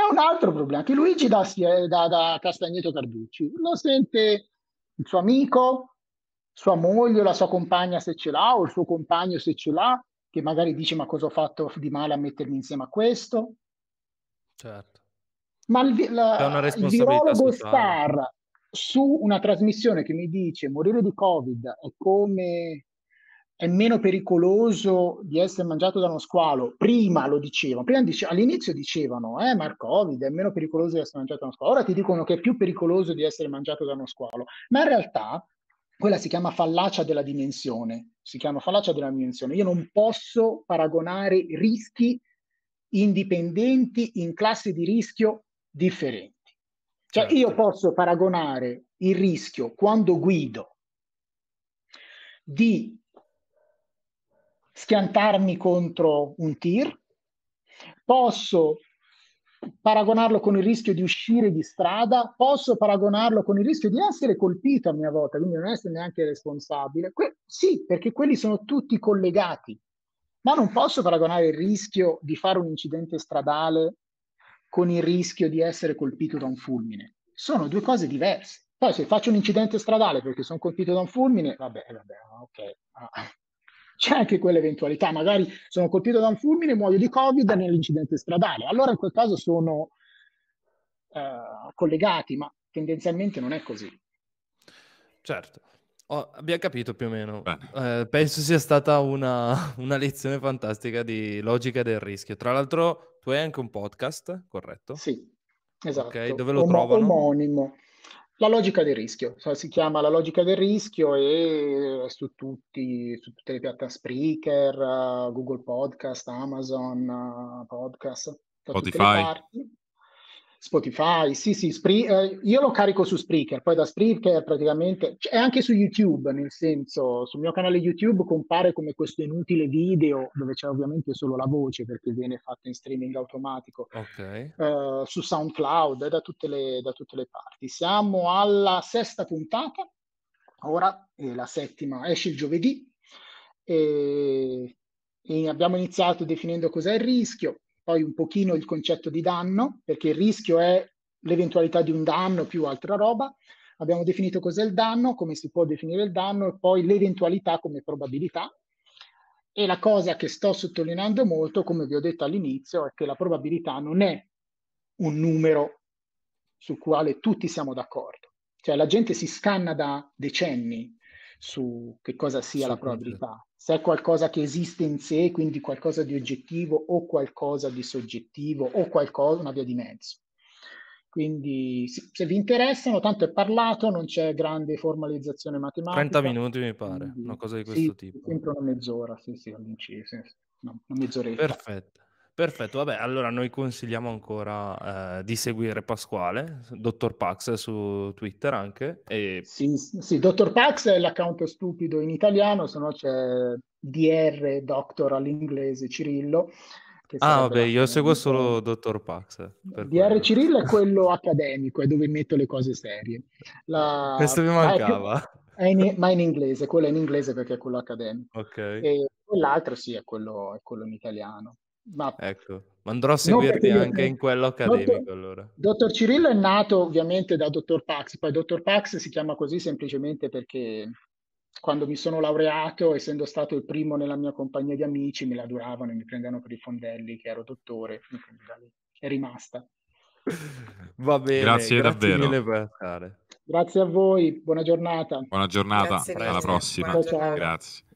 è un altro problema che Luigi da, da, da Castagneto Carducci lo sente il suo amico, sua moglie, la sua compagna se ce l'ha o il suo compagno se ce l'ha, che magari dice ma cosa ho fatto di male a mettermi insieme a questo. Certo. Ma il, la, il virologo star su una trasmissione che mi dice morire di Covid è come è meno pericoloso di essere mangiato da uno squalo. Prima lo dicevano, prima dice, all'inizio dicevano, eh, ma il Covid è meno pericoloso di essere mangiato da uno squalo. Ora ti dicono che è più pericoloso di essere mangiato da uno squalo. Ma in realtà quella si chiama fallacia della dimensione. Si chiama fallacia della dimensione. Io non posso paragonare rischi indipendenti in classi di rischio differenti. Cioè certo. io posso paragonare il rischio quando guido di schiantarmi contro un tir, posso paragonarlo con il rischio di uscire di strada, posso paragonarlo con il rischio di essere colpito a mia volta, quindi non essere neanche responsabile. Que- sì, perché quelli sono tutti collegati, ma non posso paragonare il rischio di fare un incidente stradale con il rischio di essere colpito da un fulmine. Sono due cose diverse. Poi se faccio un incidente stradale perché sono colpito da un fulmine, vabbè, vabbè, ok. Ah c'è anche quell'eventualità, magari sono colpito da un fulmine, muoio di Covid ah. nell'incidente stradale. Allora in quel caso sono eh, collegati, ma tendenzialmente non è così. Certo. Oh, abbiamo capito più o meno. Eh, penso sia stata una, una, lezione fantastica di logica del rischio. Tra l'altro, tu hai anche un podcast, corretto? Sì, esatto. Okay, dove lo Om- trovano? Omonimo. La logica del rischio, si chiama la logica del rischio e su, tutti, su tutte le piattaforme Spreaker, eh, Google Podcast, Amazon eh, Podcast, Spotify. Spotify, sì, sì, Spre- eh, io lo carico su Spreaker, poi da Spreaker praticamente, cioè, è anche su YouTube, nel senso, sul mio canale YouTube compare come questo inutile video, dove c'è ovviamente solo la voce, perché viene fatto in streaming automatico, okay. eh, su SoundCloud, da tutte, le, da tutte le parti. Siamo alla sesta puntata, ora è la settima esce il giovedì, e, e abbiamo iniziato definendo cos'è il rischio, poi un pochino il concetto di danno, perché il rischio è l'eventualità di un danno più altra roba. Abbiamo definito cos'è il danno, come si può definire il danno e poi l'eventualità come probabilità. E la cosa che sto sottolineando molto, come vi ho detto all'inizio, è che la probabilità non è un numero sul quale tutti siamo d'accordo. Cioè la gente si scanna da decenni su che cosa sia la probabilità, se è qualcosa che esiste in sé, quindi qualcosa di oggettivo o qualcosa di soggettivo o qualcosa, una via di mezzo. Quindi se vi interessano, tanto è parlato, non c'è grande formalizzazione matematica. 30 minuti mi pare, una cosa di questo sì, tipo. Sempre una mezz'ora, sì, sì, all'incirca, sì, no, una mezz'oretta. Perfetto. Perfetto, vabbè, allora noi consigliamo ancora eh, di seguire Pasquale, Dottor Pax su Twitter anche. E... Sì, sì, Dottor Pax è l'account stupido in italiano, se no c'è DR Doctor all'inglese, Cirillo. Ah, vabbè, io seguo solo Dottor Pax. DR quello. Cirillo è quello accademico, è dove metto le cose serie. La... Questo mi mancava. è in... ma in inglese, quello è in inglese perché è quello accademico. Ok. E quell'altro sì, è quello, è quello in italiano. Ma... Ecco, ma andrò a seguirti no, anche in eh, quello accademico dottor, allora. Dottor Cirillo è nato ovviamente da Dottor Pax, poi Dottor Pax si chiama così semplicemente perché quando mi sono laureato, essendo stato il primo nella mia compagnia di amici, me la duravano e mi prendevano per i fondelli che ero dottore, è rimasta. Va bene, grazie, grazie davvero. Grazie a voi, buona giornata. Buona giornata, alla prossima. Ciao, ciao. Grazie.